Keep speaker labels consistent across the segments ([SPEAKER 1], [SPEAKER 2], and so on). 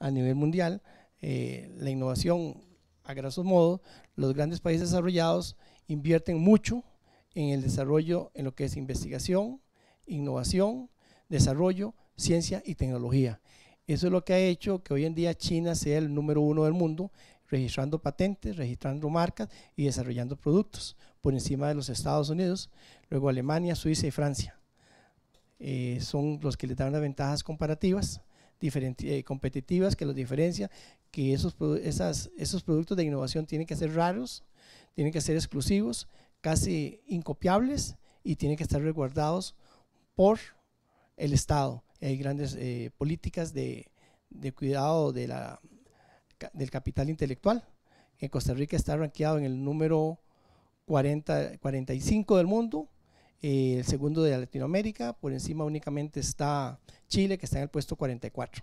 [SPEAKER 1] a nivel mundial, eh, la innovación, a grosso modos, los grandes países desarrollados invierten mucho en el desarrollo, en lo que es investigación, innovación, desarrollo, ciencia y tecnología. Eso es lo que ha hecho que hoy en día China sea el número uno del mundo, registrando patentes, registrando marcas y desarrollando productos por encima de los Estados Unidos, luego Alemania, Suiza y Francia. Eh, son los que le dan las ventajas comparativas eh, competitivas que los diferencia, que esos, esas, esos productos de innovación tienen que ser raros, tienen que ser exclusivos, casi incopiables y tienen que estar resguardados por el Estado. Hay grandes eh, políticas de, cuidado de la, del capital intelectual. En Costa Rica está rankeado en el número 40, 45 del mundo eh, el segundo de Latinoamérica, por encima únicamente está Chile, que está en el puesto 44.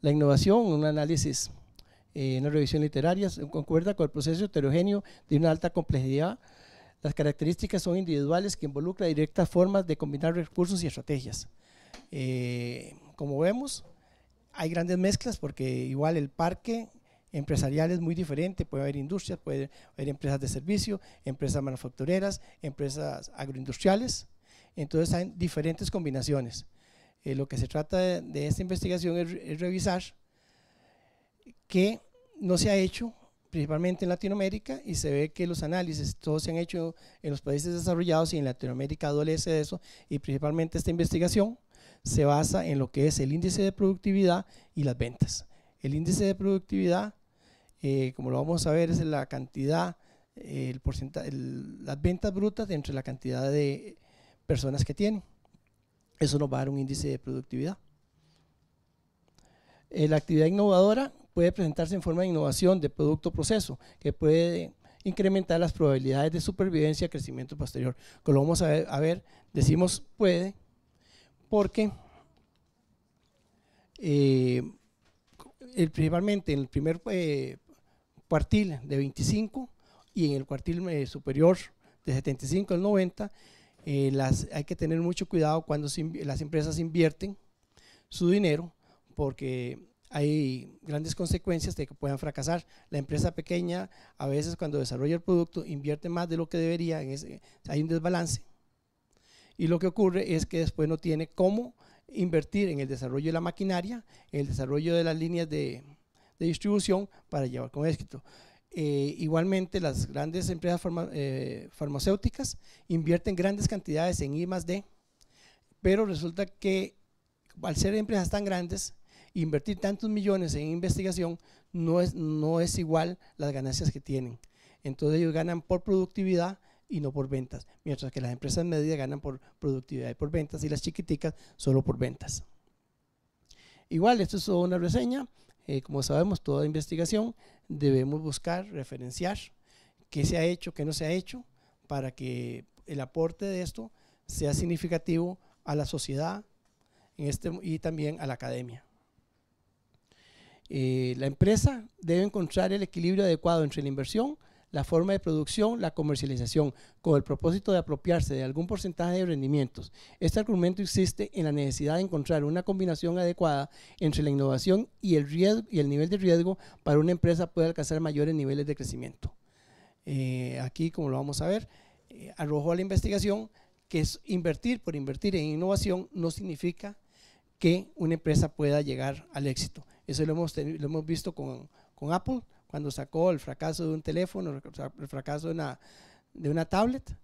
[SPEAKER 1] La innovación, un análisis, en eh, una revisión literaria, concuerda con el proceso heterogéneo de una alta complejidad. Las características son individuales que involucran directas formas de combinar recursos y estrategias. Eh, como vemos, hay grandes mezclas porque igual el parque empresariales muy diferente, puede haber industrias, puede haber empresas de servicio, empresas manufactureras, empresas agroindustriales, entonces hay diferentes combinaciones. Eh, lo que se trata de, esta investigación es, revisar que no se ha hecho principalmente en Latinoamérica y se ve que los análisis todos se han hecho en los países desarrollados y en Latinoamérica adolece de eso y principalmente esta investigación se basa en lo que es el índice de productividad y las ventas. El índice de productividad eh, como lo vamos a ver, es la cantidad, eh, el porcentaje, las ventas brutas entre la cantidad de personas que tienen. Eso nos va a dar un índice de productividad. Eh, la actividad innovadora puede presentarse en forma de innovación de producto-proceso, que puede incrementar las probabilidades de supervivencia, y crecimiento posterior. Como lo vamos a ver, decimos puede, porque principalmente en el primer cuartil de 25 y en el cuartil eh, superior de 75 al 90, eh, las, hay que tener mucho cuidado cuando las empresas invierten su dinero porque hay grandes consecuencias de que puedan fracasar. La empresa pequeña a veces cuando desarrolla el producto invierte más de lo que debería, hay un desbalance. Y lo que ocurre es que después no tiene cómo invertir en el desarrollo de la maquinaria, en el desarrollo de las líneas de, distribución para llevar con éxito. Eh, igualmente, las grandes empresas eh, farmacéuticas invierten grandes cantidades en I más D, pero resulta que al ser empresas tan grandes, invertir tantos millones en investigación no es, no es igual las ganancias que tienen. Entonces ellos ganan por productividad y no por ventas, mientras que las empresas medias ganan por productividad y por ventas y las chiquiticas solo por ventas. Igual, esto es una reseña. Eh, como sabemos, toda investigación debemos buscar, referenciar qué se ha hecho, qué no se ha hecho, para que el aporte de esto sea significativo a la sociedad este, y también a la academia. Eh, la empresa debe encontrar el equilibrio adecuado entre la inversión la forma de producción, la comercialización, con el propósito de apropiarse de algún porcentaje de rendimientos. Este argumento existe en la necesidad de encontrar una combinación adecuada entre la innovación y el, y el nivel de riesgo para una empresa pueda alcanzar mayores niveles de crecimiento. Eh, aquí, como lo vamos a ver, eh, arrojó a la investigación que es invertir por invertir en innovación no significa que una empresa pueda llegar al éxito. Eso lo hemos, visto con Apple, cuando sacó el fracaso de un teléfono, el fracaso de una, tablet,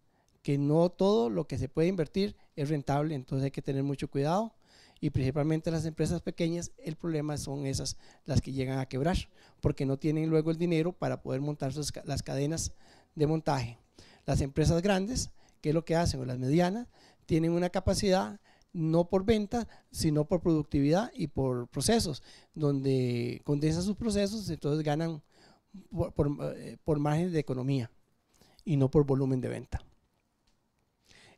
[SPEAKER 1] que no todo lo que se puede invertir es rentable, entonces hay que tener mucho cuidado y principalmente las empresas pequeñas, el problema son esas las que llegan a quebrar, porque no tienen luego el dinero para poder montar las cadenas de montaje. Las empresas grandes, que es lo que hacen, o las medianas, tienen una capacidad no por venta, sino por productividad y por procesos, donde condensan sus procesos, entonces ganan eh, por, margen de economía y no por volumen de venta.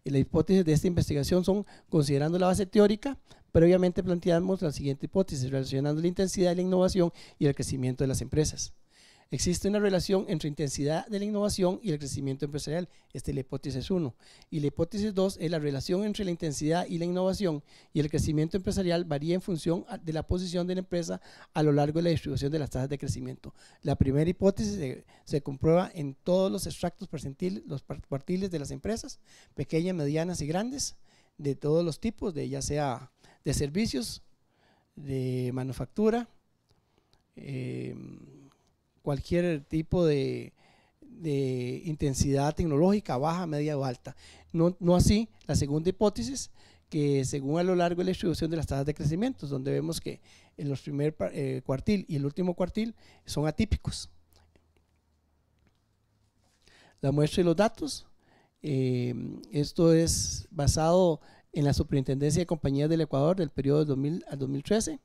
[SPEAKER 1] Y las hipótesis de esta investigación son, considerando la base teórica, previamente planteamos la siguiente hipótesis, relacionando la intensidad de la innovación y el crecimiento de las empresas. Existe una relación entre intensidad de la innovación y el crecimiento empresarial. Esta es la hipótesis 1. Y la hipótesis 2 es la relación entre la intensidad y la innovación y el crecimiento empresarial varía en función de la posición de la empresa a lo largo de la distribución de las tasas de crecimiento. La primera hipótesis se, comprueba en todos los extractos percentiles, los partiles de las empresas, pequeñas, medianas y grandes, de todos los tipos, de ya sea de servicios, de manufactura, eh, cualquier tipo de, intensidad tecnológica, baja, media o alta. No, así la segunda hipótesis, que según a lo largo de la distribución de las tasas de crecimiento, donde vemos que en los primer eh, cuartil y el último cuartil son atípicos. La muestra y los datos. Eh, esto es basado en la Superintendencia de Compañías del Ecuador del periodo de 2000 al 2013.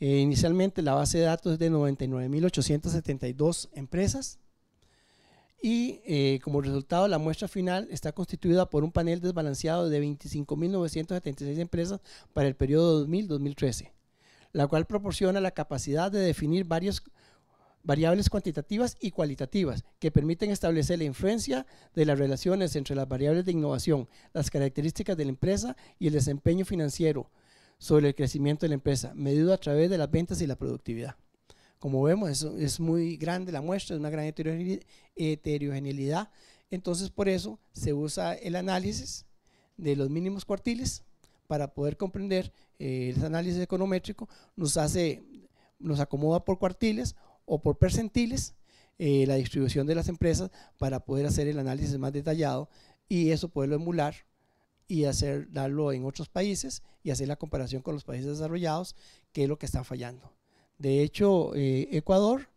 [SPEAKER 1] Eh, inicialmente la base de datos es de 99.872 empresas y eh, como resultado la muestra final está constituida por un panel desbalanceado de 25.976 empresas para el periodo 2000-2013, la cual proporciona la capacidad de definir varias variables cuantitativas y cualitativas que permiten establecer la influencia de las relaciones entre las variables de innovación, las características de la empresa y el desempeño financiero, sobre el crecimiento de la empresa, medido a través de las ventas y la productividad. Como vemos, es, es muy grande la muestra, es una gran heterogeneidad. Entonces, por eso se usa el análisis de los mínimos cuartiles para poder comprender eh, el análisis econométrico. Nos hace, nos acomoda por cuartiles o por percentiles eh, la distribución de las empresas para poder hacer el análisis más detallado y eso poderlo emular y hacer, darlo en otros países y hacer la comparación con los países desarrollados, que es lo que está fallando. De hecho, eh, Ecuador,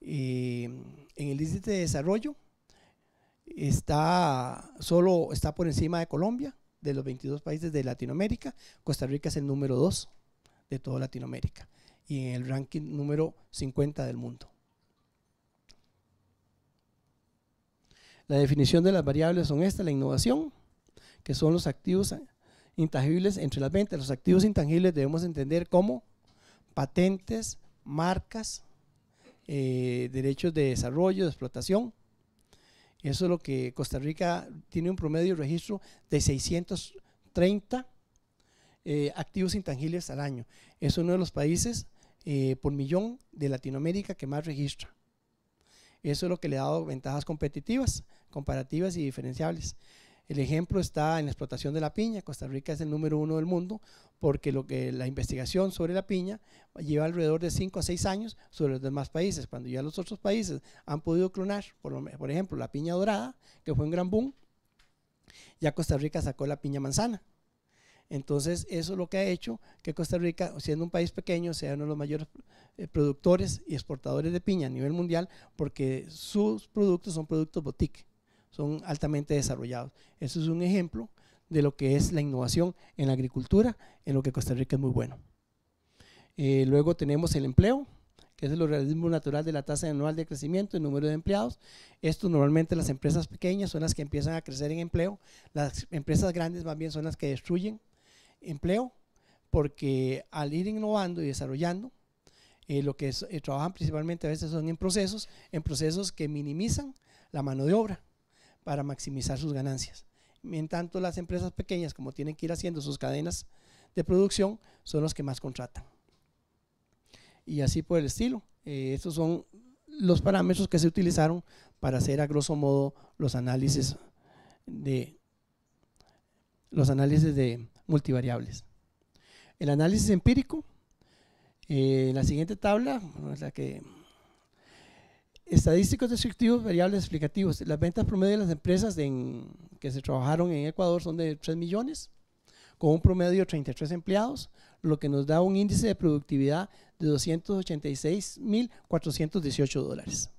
[SPEAKER 1] eh, en el índice de desarrollo, está solo está por encima de Colombia, de los 22 países de Latinoamérica. Costa Rica es el número 2 de toda Latinoamérica y en el ranking número 50 del mundo. La definición de las variables son estas, la innovación, que son los activos intangibles entre las ventas. Los activos intangibles debemos entender como patentes, marcas, eh, derechos de desarrollo, de explotación. Eso es lo que Costa Rica tiene un promedio de registro de 630 eh, activos intangibles al año. Es uno de los países eh, por millón de Latinoamérica que más registra. Eso es lo que le ha dado ventajas competitivas, comparativas y diferenciables. El ejemplo está en la explotación de la piña. Costa Rica es el número uno del mundo porque lo que, la investigación sobre la piña lleva alrededor de cinco a seis años sobre los demás países. Cuando ya los otros países han podido clonar, por, por ejemplo, la piña dorada, que fue un gran boom, ya Costa Rica sacó la piña manzana. Entonces, eso es lo que ha hecho que Costa Rica, siendo un país pequeño, sea uno de los mayores eh, productores y exportadores de piña a nivel mundial, porque sus productos son productos boutique son altamente desarrollados. Eso es un ejemplo de lo que es la innovación en la agricultura, en lo que Costa Rica es muy bueno. Eh, luego tenemos el empleo, que es el organismo natural de la tasa anual de crecimiento, el número de empleados. Esto normalmente las empresas pequeñas son las que empiezan a crecer en empleo, las empresas grandes más bien son las que destruyen empleo, porque al ir innovando y desarrollando, eh, lo que eh, trabajan principalmente a veces son en procesos, en procesos que minimizan la mano de obra para maximizar sus ganancias. En tanto, las empresas pequeñas, como tienen que ir haciendo sus cadenas de producción, son los que más contratan. Y así por el estilo. Eh, estos son los parámetros que se utilizaron para hacer a grosso modo los análisis de los análisis de multivariables. El análisis empírico, eh, la siguiente tabla, la que Estadísticos descriptivos, variables explicativos. Las ventas promedio de las empresas en, que se trabajaron en Ecuador son de 3 millones, con un promedio de 33 empleados, lo que nos da un índice de productividad de 286.418 dólares.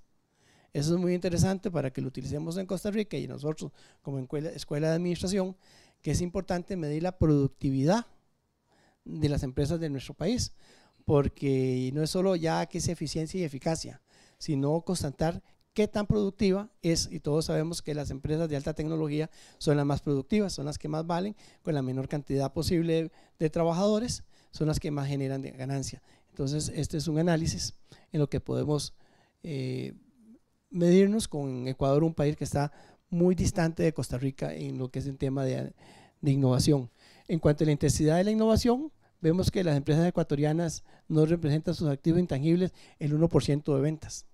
[SPEAKER 1] Eso es muy interesante para que lo utilicemos en Costa Rica y nosotros como escuela de administración, que es importante medir la productividad de las empresas de nuestro país, porque no es solo ya que es eficiencia y eficacia, sino constatar qué tan productiva es, y todos sabemos que las empresas de alta tecnología son las más productivas, son las que más valen, con la menor cantidad posible de, trabajadores, son las que más generan ganancia. Entonces, este es un análisis en lo que podemos eh, medirnos con Ecuador, un país que está muy distante de Costa Rica en lo que es el tema de, de innovación. En cuanto a la intensidad de la innovación, vemos que las empresas ecuatorianas no representan sus activos intangibles el 1% de ventas.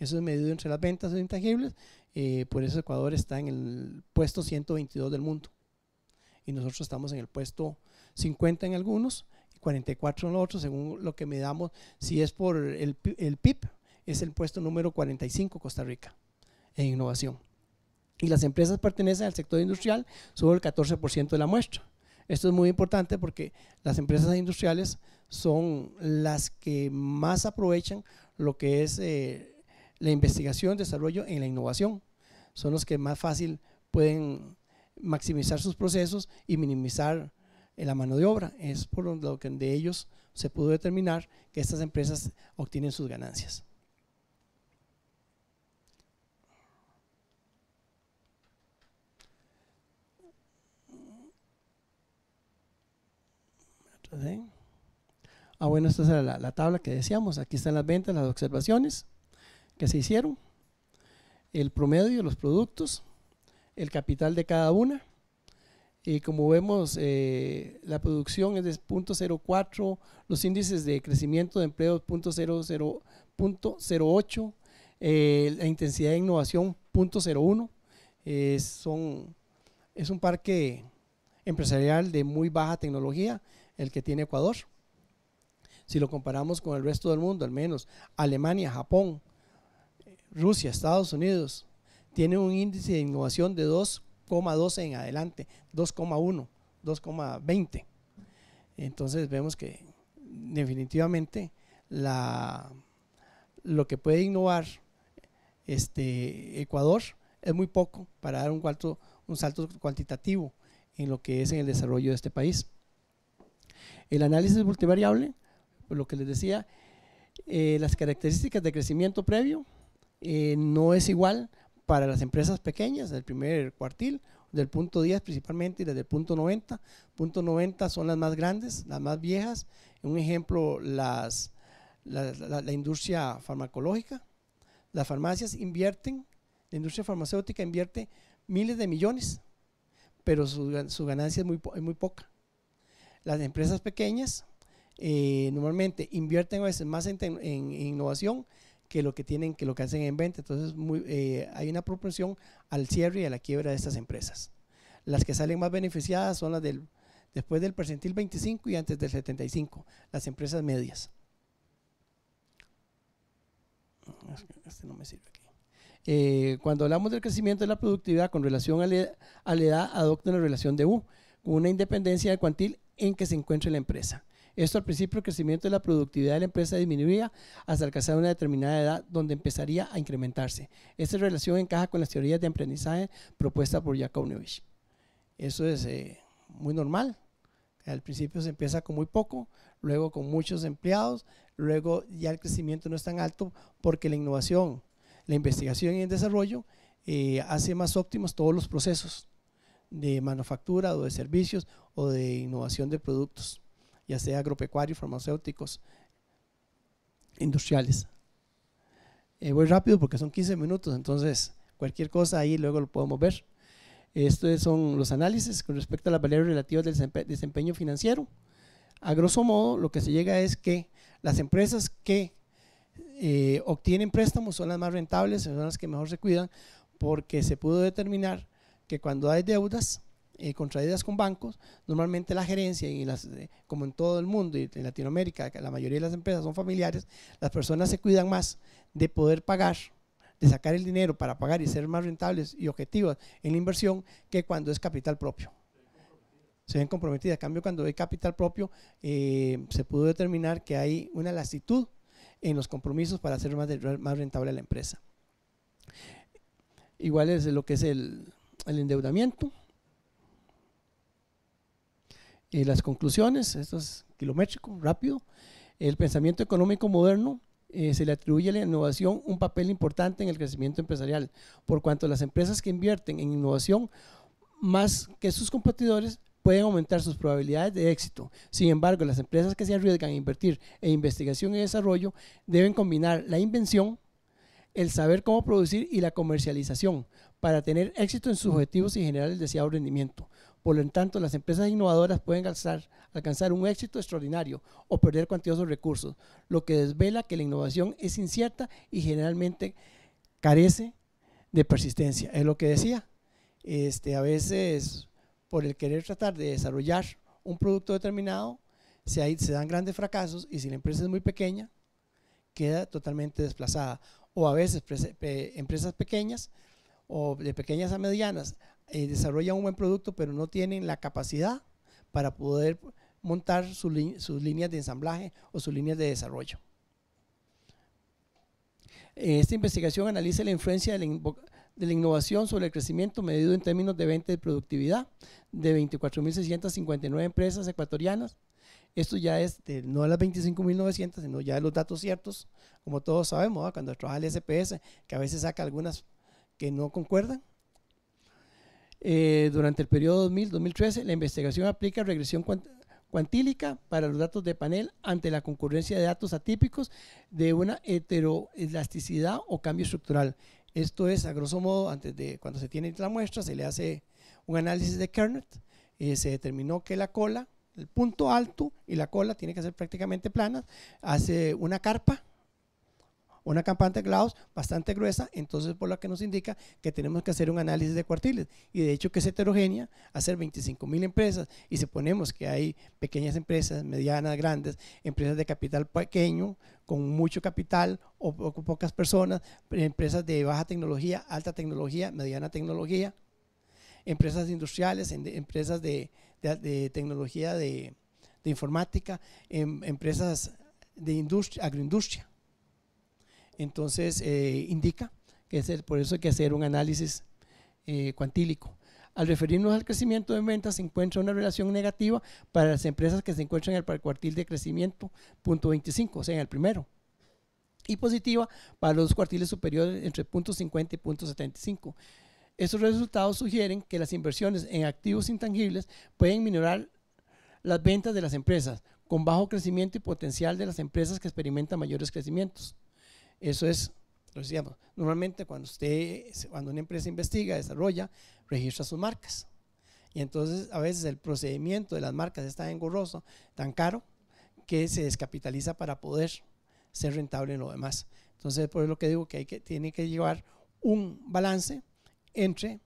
[SPEAKER 1] Eso es medido entre las ventas de intangibles. Eh, por eso Ecuador está en el puesto 122 del mundo. Y nosotros estamos en el puesto 50 en algunos y 44 en otros, según lo que medamos. Si es por el, PIB, es el puesto número 45 Costa Rica en innovación. Y las empresas pertenecen al sector industrial, solo el 14% de la muestra. Esto es muy importante porque las empresas industriales son las que más aprovechan lo que es eh, la investigación, desarrollo y la innovación. Son los que más fácil pueden maximizar sus procesos y minimizar eh, la mano de obra. Es por lo que de ellos se pudo determinar que estas empresas obtienen sus ganancias. Ah, bueno, esta es la, la tabla que decíamos. Aquí están las ventas, las observaciones que se hicieron, el promedio de los productos, el capital de cada una. Y como vemos, eh, la producción es de 0.04, los índices de crecimiento de empleo 0.08, eh, la intensidad de innovación 0.01. Eh, son, es un parque empresarial de muy baja tecnología el que tiene Ecuador. Si lo comparamos con el resto del mundo, al menos Alemania, Japón, Rusia, Estados Unidos, tiene un índice de innovación de 2,12 en adelante, 2,1, 2,20. Entonces vemos que definitivamente lo que puede innovar este, Ecuador es muy poco para dar un, cuarto, un salto cuantitativo en lo que es en el desarrollo de este país. El análisis multivariable, lo que les decía, eh, las características de crecimiento previo, eh, no es igual para las empresas pequeñas del primer cuartil, del punto 10 principalmente y desde el punto 90. Punto 90 son las más grandes, las más viejas. Un ejemplo, las, la, industria farmacológica. Las farmacias invierten, la industria farmacéutica invierte miles de millones, pero su, su ganancia es muy, es muy poca. Las empresas pequeñas eh, normalmente invierten a veces más en innovación que lo que tienen, que lo que hacen en venta. Entonces eh, hay una proporción al cierre y a la quiebra de estas empresas. Las que salen más beneficiadas son las del después del percentil 25 y antes del 75, las empresas medias. Este eh, cuando hablamos del crecimiento de la productividad con relación a la, edad, adopta una relación de U, una independencia de cuantil en que se encuentre la empresa. Esto al principio el crecimiento de la productividad de la empresa disminuía hasta alcanzar una determinada edad donde empezaría a incrementarse. Esta relación encaja con las teorías de aprendizaje propuestas por Neubisch. Eso es eh, muy normal. Al principio se empieza con muy poco, luego con muchos empleados, luego ya el crecimiento no es tan alto porque la innovación, la investigación y el desarrollo eh, hace más óptimos todos los procesos de manufactura o de servicios o de innovación de productos ya sea agropecuarios, farmacéuticos, industriales. Eh, voy rápido porque son 15 minutos, entonces cualquier cosa ahí luego lo podemos ver. Estos son los análisis con respecto a las variables relativas del desempeño financiero. A grosso modo, lo que se llega es que las empresas que eh, obtienen préstamos son las más rentables, son las que mejor se cuidan, porque se pudo determinar que cuando hay deudas, eh, contraídas con bancos, normalmente la gerencia, y las, eh, como en todo el mundo y en Latinoamérica, la mayoría de las empresas son familiares, las personas se cuidan más de poder pagar, de sacar el dinero para pagar y ser más rentables y objetivas en la inversión que cuando es capital propio. Se ven comprometidas. A cambio, cuando hay capital propio, eh, se pudo determinar que hay una lastitud en los compromisos para hacer más, rentable a la empresa. Igual es lo que es el endeudamiento eh, las conclusiones, esto es kilométrico, rápido. El pensamiento económico moderno eh, se le atribuye a la innovación un papel importante en el crecimiento empresarial, por cuanto las empresas que invierten en innovación más que sus competidores pueden aumentar sus probabilidades de éxito. Sin embargo, las empresas que se arriesgan a invertir en investigación y desarrollo deben combinar la invención, el saber cómo producir y la comercialización para tener éxito en sus objetivos y generar el deseado rendimiento. Por lo tanto, las empresas innovadoras pueden alcanzar un éxito extraordinario o perder cuantiosos recursos, lo que desvela que la innovación es incierta y generalmente carece de persistencia. Es lo que decía. Este, a veces, por el querer tratar de desarrollar un producto determinado, se, se dan grandes fracasos y si la empresa es muy pequeña, queda totalmente desplazada. O a veces empresas pequeñas o de pequeñas a medianas eh, desarrollan un buen producto, pero no tienen la capacidad para poder montar sus líneas de ensamblaje o sus líneas de desarrollo. Eh, esta investigación analiza la influencia de la, innovación sobre el crecimiento medido en términos de venta y productividad de 24.659 empresas ecuatorianas. Esto ya es no de las 25.900, sino ya de los datos ciertos, como todos sabemos, cuando trabaja el SPS, que a veces saca algunas que no concuerdan. Eh, durante el periodo 2000-2013, la investigación aplica regresión cuantílica para los datos de panel ante la concurrencia de datos atípicos de una heteroelasticidad o cambio estructural. Esto es, a grosso modo, antes de cuando se tiene la muestra, se le hace un análisis de Kernet, eh, se determinó que la cola, el punto alto y la cola tiene que ser prácticamente plana, hace una carpa una campana de claus bastante gruesa, entonces por la que nos indica que tenemos que hacer un análisis de cuartiles. Y de hecho que es heterogénea, hacer 25 mil empresas, y suponemos ponemos que hay pequeñas empresas, medianas, grandes, empresas de capital pequeño, con mucho capital o, pocas personas, empresas de baja tecnología, alta tecnología, mediana tecnología, empresas industriales, empresas de, tecnología de, informática, em, empresas de agroindustria. Entonces, eh, indica que por eso hay que hacer un análisis eh, cuantílico. Al referirnos al crecimiento de ventas, se encuentra una relación negativa para las empresas que se encuentran en el cuartil de crecimiento, punto 25, o sea, en el primero. Y positiva para los cuartiles superiores entre punto 50 y punto 75. Estos resultados sugieren que las inversiones en activos intangibles pueden minorar las ventas de las empresas, con bajo crecimiento y potencial de las empresas que experimentan mayores crecimientos. Eso es, lo decíamos, normalmente cuando usted, cuando una empresa investiga, desarrolla, registra sus marcas. Y entonces a veces el procedimiento de las marcas es tan engorroso, tan caro, que se descapitaliza para poder ser rentable en lo demás. Entonces, por eso lo que digo que, hay que tiene que llevar un balance entre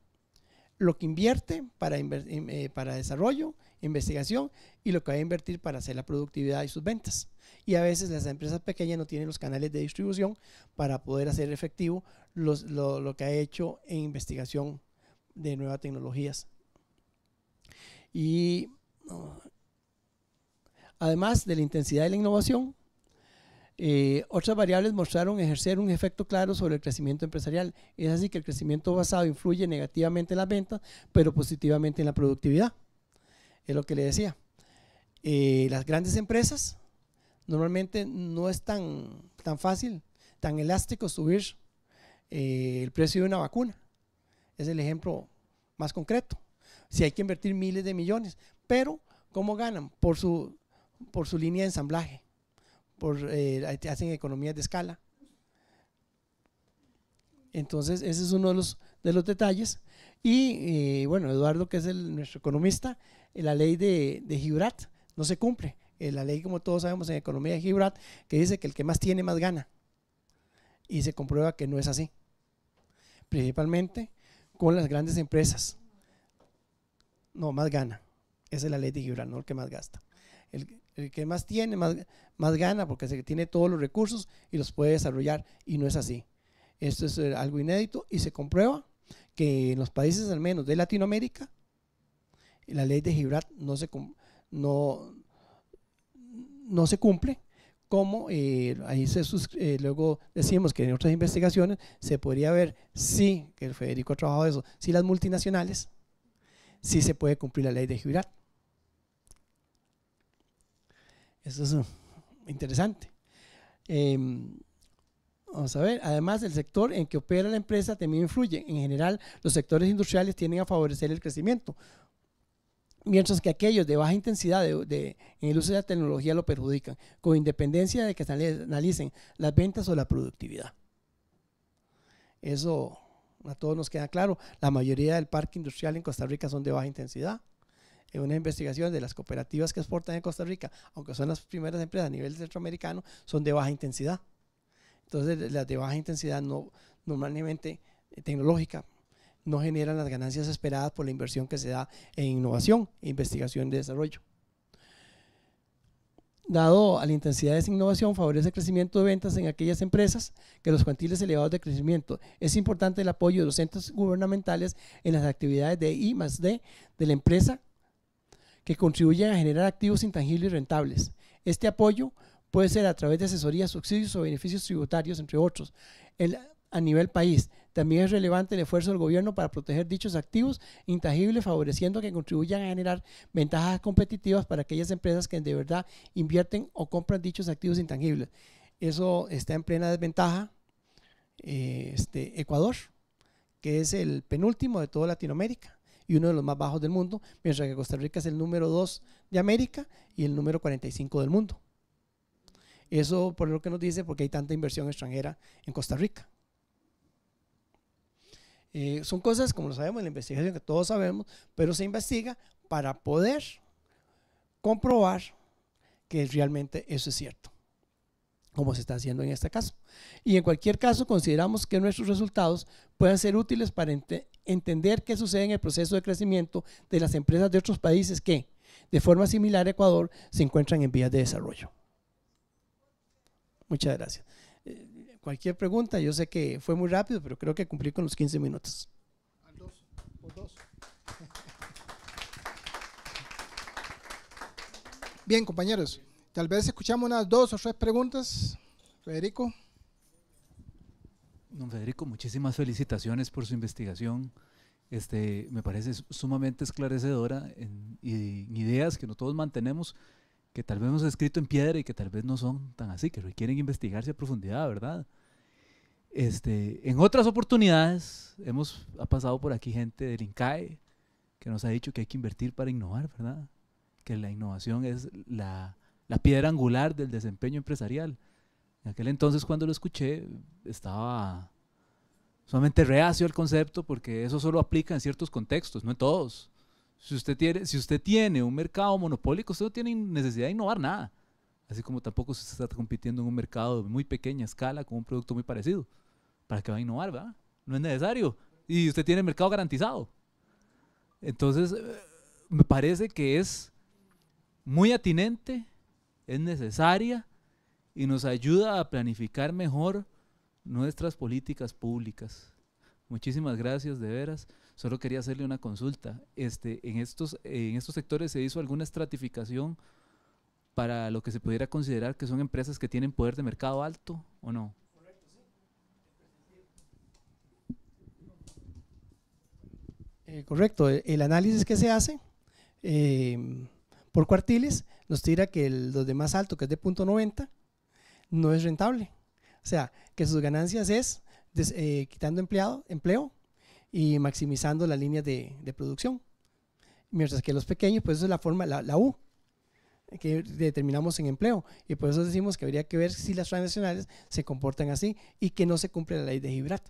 [SPEAKER 1] lo que invierte eh, para, desarrollo, investigación y lo que va a invertir para hacer la productividad y sus ventas. Y a veces las empresas pequeñas no tienen los canales de distribución para poder hacer efectivo lo, lo que ha hecho en investigación de nuevas tecnologías. Y ah, además de la intensidad de la innovación, eh, otras variables mostraron ejercer un efecto claro sobre el crecimiento empresarial. Es así que el crecimiento basado influye negativamente en las ventas, pero positivamente en la productividad. Es lo que le decía. Eh, las grandes empresas normalmente no es tan, tan fácil, tan elástico subir eh, el precio de una vacuna. Es el ejemplo más concreto. Si hay que invertir miles de millones, pero ¿cómo ganan? Por su, por su línea de ensamblaje por, eh, hacen economías de escala. Entonces, ese es uno de los, de los detalles. Y eh, bueno, Eduardo, que es nuestro economista, eh, la ley de, de Gibrat no se cumple. la ley, como todos sabemos, en economía de Gibrat, que dice que el que más tiene, más gana. Y se comprueba que no es así. Principalmente con las grandes empresas. No, más gana. Esa es la ley de Gibrat, no el que más gasta. El, el que más tiene, más, más gana, porque tiene todos los recursos y los puede desarrollar. Y no es así. Esto es eh, algo inédito y se comprueba que en los países al menos de Latinoamérica, la ley de Gibrat no se, no, no se cumple, como eh, ahí se eh, luego decimos que en otras investigaciones se podría ver sí, que Federico ha trabajado eso, si las multinacionales, si se puede cumplir la ley de Gibraltar. Eso es interesante. Em, vamos a ver, además el sector en que opera la empresa también influye. En general, los sectores industriales tienden a favorecer el crecimiento, mientras que aquellos de baja intensidad de, en el uso de la tecnología lo perjudican, con independencia de que analicen las ventas o la productividad. Eso a todos nos queda claro. La mayoría del parque industrial en Costa Rica son de baja intensidad en una investigación de las cooperativas que exportan en Costa Rica, aunque son las primeras empresas a nivel centroamericano, son de baja intensidad. Entonces, las de baja intensidad no, normalmente eh, tecnológica no generan las ganancias esperadas por la inversión que se da en innovación, e investigación de desarrollo. Dado a la intensidad de esa innovación, favorece el crecimiento de ventas en aquellas empresas que los cuantiles elevados de crecimiento. Es importante el apoyo de los centros gubernamentales en las actividades de I más D de la empresa que contribuyan a generar activos intangibles rentables. Este apoyo puede ser a través de asesorías, subsidios o beneficios tributarios, entre otros, a nivel país. También es relevante el esfuerzo del gobierno para proteger dichos activos intangibles, favoreciendo que contribuyan a generar ventajas competitivas para aquellas empresas que de verdad invierten o compran dichos activos intangibles. Eso está en plena desventaja. Eh, este, Ecuador, que es el penúltimo de toda Latinoamérica y uno de los más bajos del mundo, mientras que Costa Rica es el número 2 de América y el número 45 del mundo. Eso por lo que nos dice porque hay tanta inversión extranjera en Costa Rica. Eh, son cosas, como lo sabemos, en la investigación que todos sabemos, pero se investiga para poder comprobar que realmente eso es cierto como se está haciendo en este caso. Y en cualquier caso, consideramos que nuestros resultados puedan ser útiles para entender qué sucede en el proceso de crecimiento de las empresas de otros países que, de forma similar a Ecuador, se encuentran en vías de desarrollo. Muchas gracias. Eh, cualquier pregunta, yo sé que fue muy rápido, pero creo que cumplí con los 15 minutos. Bien, compañeros. Tal vez escuchamos unas dos o tres preguntas. Federico.
[SPEAKER 2] Don Federico, muchísimas felicitaciones por su investigación. Este, me parece sumamente esclarecedora en, ideas que no todos mantenemos, que tal vez hemos escrito en piedra y que tal vez no son tan así, que requieren investigarse a profundidad, ¿verdad? Este, en otras oportunidades hemos ha pasado por aquí gente del INCAE que nos ha dicho que hay que invertir para innovar, ¿verdad? Que la innovación es la, la piedra angular del desempeño empresarial. En aquel entonces cuando lo escuché estaba sumamente reacio al concepto porque eso solo aplica en ciertos contextos, no en todos. Si usted tiene, si usted tiene un mercado monopólico, usted no tiene necesidad de innovar nada. Así como tampoco se está compitiendo en un mercado de muy pequeña escala con un producto muy parecido. ¿Para qué va a innovar, verdad? No es necesario. Y usted tiene el mercado garantizado. Entonces, eh, me parece que es muy atinente es necesaria y nos ayuda a planificar mejor nuestras políticas públicas. Muchísimas gracias, de veras. Solo quería hacerle una consulta. Este, en, estos, en estos sectores se hizo alguna estratificación para lo que se pudiera considerar que son empresas que tienen poder de mercado alto o
[SPEAKER 1] no? Eh, correcto, el análisis que se hace eh, por cuartiles nos tira que los de más alto, que es de punto 90, no es rentable. O sea, que sus ganancias es eh, quitando empleado, empleo y maximizando la línea de, producción. Mientras que los pequeños, pues eso es la forma, la, la U, que determinamos en empleo. Y por eso decimos que habría que ver si las transnacionales se comportan así y que no se cumple la ley de Gibrat.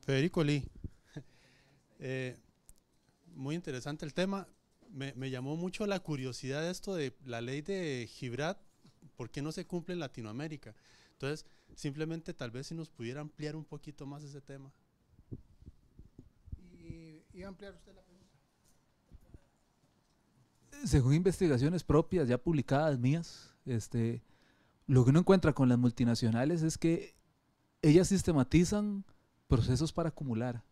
[SPEAKER 1] Federico Lee. Eh, muy interesante el tema. Me, llamó mucho la curiosidad esto de la ley de Gibrat, ¿por qué no se cumple en Latinoamérica? Entonces, simplemente tal vez si nos pudiera ampliar un poquito más ese tema. ¿Y, ampliar usted la pregunta?
[SPEAKER 2] Según investigaciones propias, ya publicadas mías, este, lo que uno encuentra con las multinacionales es que ellas sistematizan procesos para acumular.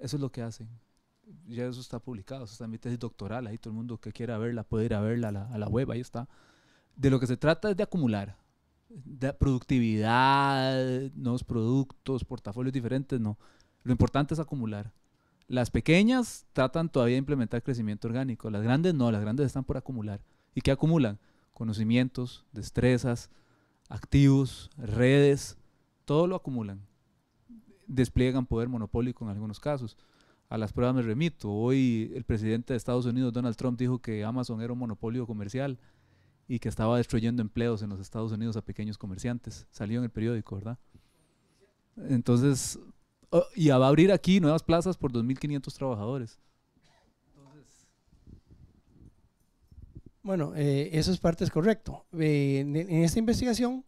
[SPEAKER 2] Eso es lo que hacen. Ya eso está publicado, eso está en mi tesis doctoral, ahí todo el mundo que quiera verla puede ir a verla a la, web, ahí está. De lo que se trata es de acumular, de productividad, nuevos productos, portafolios diferentes, no. Lo importante es acumular. Las pequeñas tratan todavía de implementar crecimiento orgánico, las grandes no, las grandes están por acumular. ¿Y qué acumulan? Conocimientos, destrezas, activos, redes, todo lo acumulan despliegan poder monopólico en algunos casos. A las pruebas me remito. Hoy el presidente de Estados Unidos, Donald Trump, dijo que Amazon era un monopolio comercial y que estaba destruyendo empleos en los Estados Unidos a pequeños comerciantes. Salió en el periódico, ¿verdad? Entonces, oh, y va a abrir aquí nuevas plazas por 2.500 trabajadores.
[SPEAKER 1] Bueno, eh, eso es parte es correcto. Eh, en, esta investigación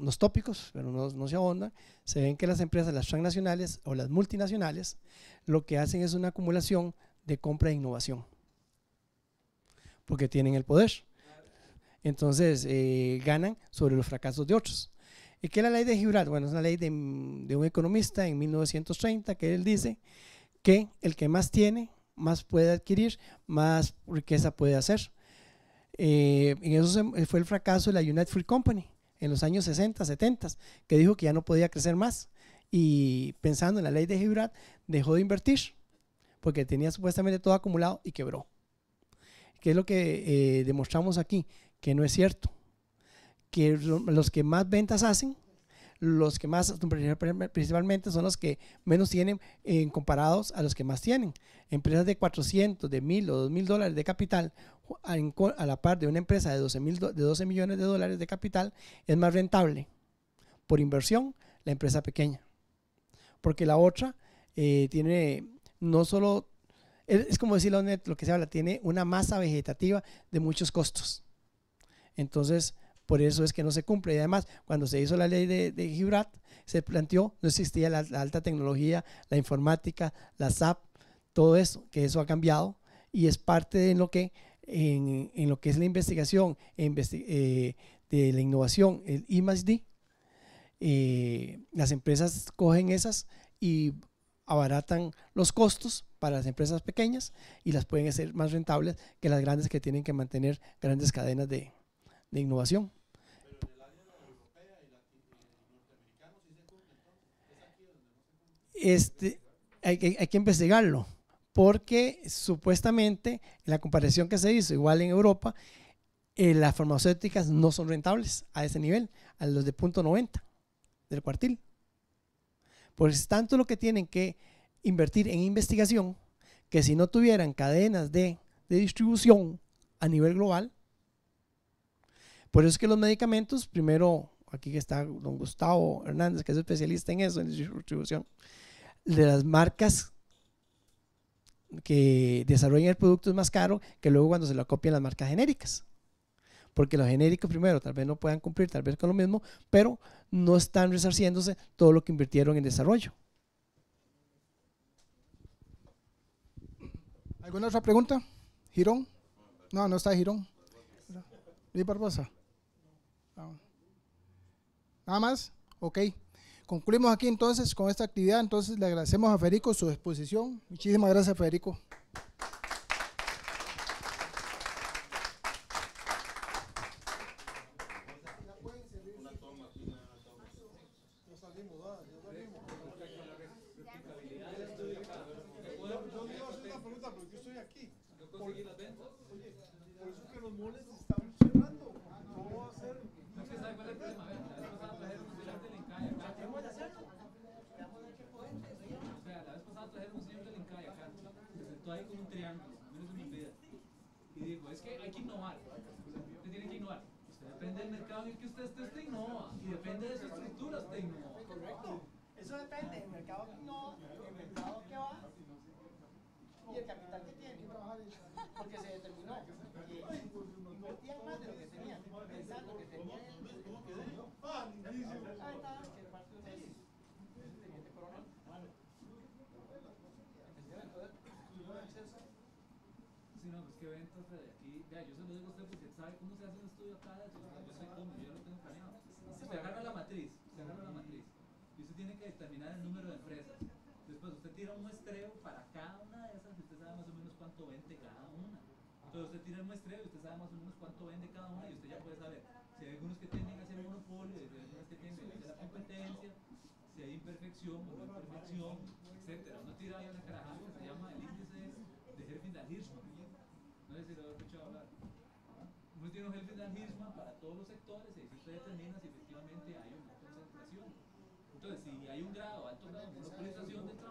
[SPEAKER 1] los tópicos, pero no, se abondan, se ven que las empresas, las transnacionales o las multinacionales, lo que hacen es una acumulación de compra e innovación, porque tienen el poder. Entonces, eh, ganan sobre los fracasos de otros. ¿Y qué es la ley de Gibraltar? Bueno, es una ley de, un economista en 1930 que él dice que el que más tiene, más puede adquirir, más riqueza puede hacer. Y eh, eso fue el fracaso de la United Free Company, en los años 60, 70, que dijo que ya no podía crecer más y pensando en la ley de Gibraltar, dejó de invertir porque tenía supuestamente todo acumulado y quebró. Que es lo que eh, demostramos aquí? Que no es cierto. Que los que más ventas hacen, los que más, principalmente son los que menos tienen en eh, comparados a los que más tienen. Empresas de 400, de 1000 o 2000 dólares de capital a la par de una empresa de 12, mil, de 12 millones de dólares de capital, es más rentable por inversión la empresa pequeña. Porque la otra eh, tiene no solo, es, como decir lo que se habla, tiene una masa vegetativa de muchos costos. Entonces, por eso es que no se cumple. Y además, cuando se hizo la ley de, de Gibrat, se planteó, no existía la, la alta tecnología, la informática, la SAP, todo eso, que eso ha cambiado y es parte de lo que en, en lo que es la investigación eh, de la innovación, el I +D, eh, las empresas cogen esas y abaratan los costos para las empresas pequeñas y las pueden hacer más rentables que las grandes que tienen que mantener grandes cadenas de, de innovación. Este, hay, hay que investigarlo porque supuestamente la comparación que se hizo, igual en Europa, eh, las farmacéuticas no son rentables a ese nivel, a los de punto 90 del cuartil. Por es tanto lo que tienen que invertir en investigación, que si no tuvieran cadenas de, de distribución a nivel global, por eso es que los medicamentos, primero, aquí está don Gustavo Hernández, que es especialista en eso, en distribución, de las marcas que desarrollen el producto es más caro que luego cuando se lo copian las marcas genéricas. Porque los genéricos primero tal vez no puedan cumplir, tal vez con lo mismo, pero no están resarciéndose todo lo que invirtieron en desarrollo. ¿Alguna otra pregunta? ¿Girón? No, no está Girón. ¿Y Barbosa? Nada más. Ok concluimos aquí entonces con esta actividad. Entonces le agradecemos a Federico su exposición. Muchísimas gracias, Federico.
[SPEAKER 2] no, pues que ventas de aquí. Ya, yo se lo digo a usted porque sabe cómo se hace un estudio acá. Yo, no sé cómo, yo no tengo paréntesis Usted agarra la matriz, usted agarra la matriz. Y usted tiene que determinar el número de empresas. Después usted tira un muestreo para cada una de esas y usted sabe más o menos cuánto vende cada una. Entonces usted tira el muestreo y usted sabe más o menos cuánto vende cada una y usted ya puede saber si hay algunos que tienen que hacer monopolio, si hay algunos que tienen a hacer la competencia, si hay imperfección o pues, no imperfección, etc. tira no es es la misma para todos los sectores y si usted determina si efectivamente hay una concentración. Entonces, si hay un grado, alto grado de monopolización